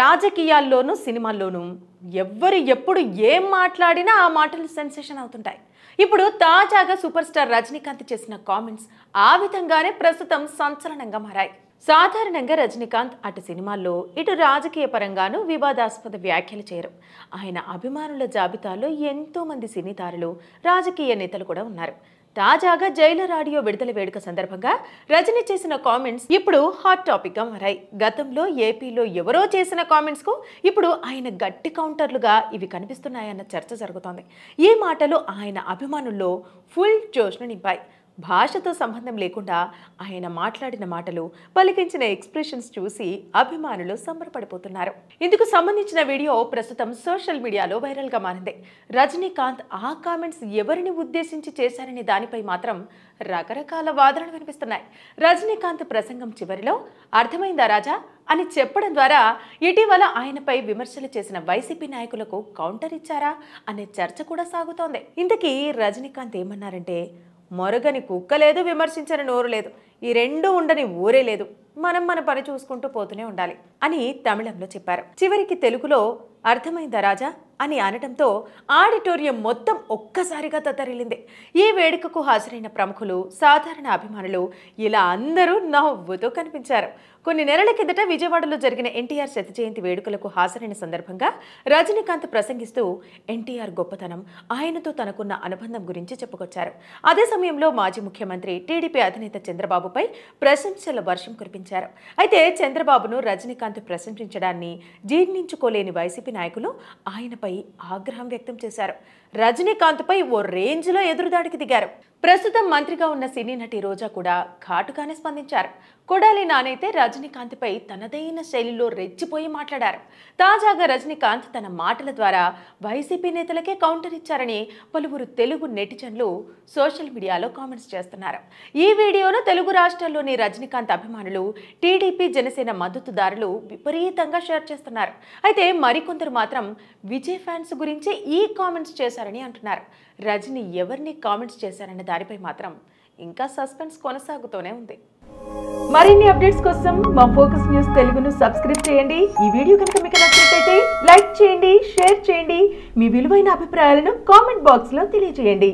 రాజకీయాల్లోనూ సినిమాల్లోనూ ఎవ్వరు ఎప్పుడు ఏం మాట్లాడినా ఆ మాటలు సెన్సేషన్ అవుతుంటాయి ఇప్పుడు తాజాగా సూపర్ స్టార్ రజనీకాంత్ చేసిన కామెంట్స్ ఆ విధంగానే ప్రస్తుతం సంచలనంగా మారాయి సాధారణంగా రజనీకాంత్ అటు సినిమాల్లో ఇటు రాజకీయ పరంగానూ వివాదాస్పద వ్యాఖ్యలు చేయరు ఆయన అభిమానుల జాబితాలో ఎంతోమంది సినీతారులు రాజకీయ నేతలు కూడా ఉన్నారు తాజాగా జైలర్ రాడియో విడుదల వేడుక సందర్భంగా రజని చేసిన కామెంట్స్ ఇప్పుడు హాట్ టాపిక్గా మారాయి గతంలో ఏపీలో ఎవరో చేసిన కామెంట్స్కు ఇప్పుడు ఆయన గట్టి కౌంటర్లుగా ఇవి కనిపిస్తున్నాయన్న చర్చ జరుగుతోంది ఈ మాటలు ఆయన అభిమానుల్లో ఫుల్ జోష్ను నింపాయి భాషతో సంబంధం లేకుండా ఆయన మాట్లాడిన మాటలు పలికించిన ఎక్స్ప్రెషన్స్ చూసి అభిమానులు సంబరపడిపోతున్నారు ఇందుకు సంబంధించిన వీడియో ప్రస్తుతం సోషల్ మీడియాలో వైరల్గా మారింది రజనీకాంత్ ఆ కామెంట్స్ ఎవరిని ఉద్దేశించి చేశారనే దానిపై మాత్రం రకరకాల వాదనలు వినిపిస్తున్నాయి రజనీకాంత్ ప్రసంగం చివరిలో అర్థమైందా రాజా అని చెప్పడం ద్వారా ఇటీవల ఆయనపై విమర్శలు చేసిన వైసీపీ నాయకులకు కౌంటర్ ఇచ్చారా అనే చర్చ కూడా సాగుతోంది ఇంతకీ రజనీకాంత్ ఏమన్నారంటే మరుగని కుక్క లేదు విమర్శించని నోరు లేదు ఈ రెండు ఉండని ఊరే లేదు మనం మన పని చూసుకుంటూ పోతూనే ఉండాలి అని తమిళంలో చెప్పారు చివరికి తెలుగులో అర్థమైందా రాజా అని అనడంతో ఆడిటోరియం మొత్తం ఒక్కసారిగా తతరిలింది ఈ వేడుకకు హాజరైన ప్రముఖులు సాధారణ అభిమానులు ఇలా అందరూ నవ్వుతూ కనిపించారు కొన్ని నెలల కిందట విజయవాడలో జరిగిన ఎన్టీఆర్ శత జయంతి వేడుకలకు హాజరైన సందర్భంగా రజనీకాంత్ ప్రసంగిస్తూ ఎన్టీఆర్ గొప్పతనం ఆయనతో తనకున్న అనుబంధం గురించి చెప్పుకొచ్చారు అదే సమయంలో మాజీ ముఖ్యమంత్రి టీడీపీ అధినేత చంద్రబాబుపై ప్రశంసల వర్షం కురిపించారు అయితే చంద్రబాబును రజనీకాంత్ ప్రశంసించడాన్ని జీర్ణించుకోలేని వైసీపీ నాయకులు ఆయన పై ఆగ్రహం వ్యక్తం చేశారు రజనీకాంత్పై ఓ రేంజ్లో ఎదురుదాడికి దిగారు ప్రస్తుతం మంత్రిగా ఉన్న సినీ నటి రోజా కూడా ఘాటుగానే స్పందించారు కొడాలి నానైతే రజనీకాంత్పై తనదైన శైలిలో రెచ్చిపోయి మాట్లాడారు తాజాగా రజనీకాంత్ తన మాటల ద్వారా వైసీపీ నేతలకే కౌంటర్ ఇచ్చారని పలువురు తెలుగు నెటిజన్లు సోషల్ మీడియాలో కామెంట్స్ చేస్తున్నారు ఈ వీడియోను తెలుగు రాష్ట్రాల్లోని రజనీకాంత్ అభిమానులు టీడీపీ జనసేన మద్దతుదారులు విపరీతంగా షేర్ చేస్తున్నారు అయితే మరికొందరు మాత్రం విజయ్ ఫ్యాన్స్ గురించి ఈ కామెంట్స్ చేశారు చేశారని అంటున్నారు రజని ఎవరిని కామెంట్స్ చేశారనే దానిపై మాత్రం ఇంకా సస్పెన్స్ కొనసాగుతూనే ఉంది మరిన్ని అప్డేట్స్ కోసం మా ఫోకస్ న్యూస్ తెలుగును సబ్స్క్రైబ్ చేయండి ఈ వీడియో కనుక మీకు నచ్చినట్లయితే లైక్ చేయండి షేర్ చేయండి మీ విలువైన అభిప్రాయాలను కామెంట్ బాక్స్లో తెలియజేయండి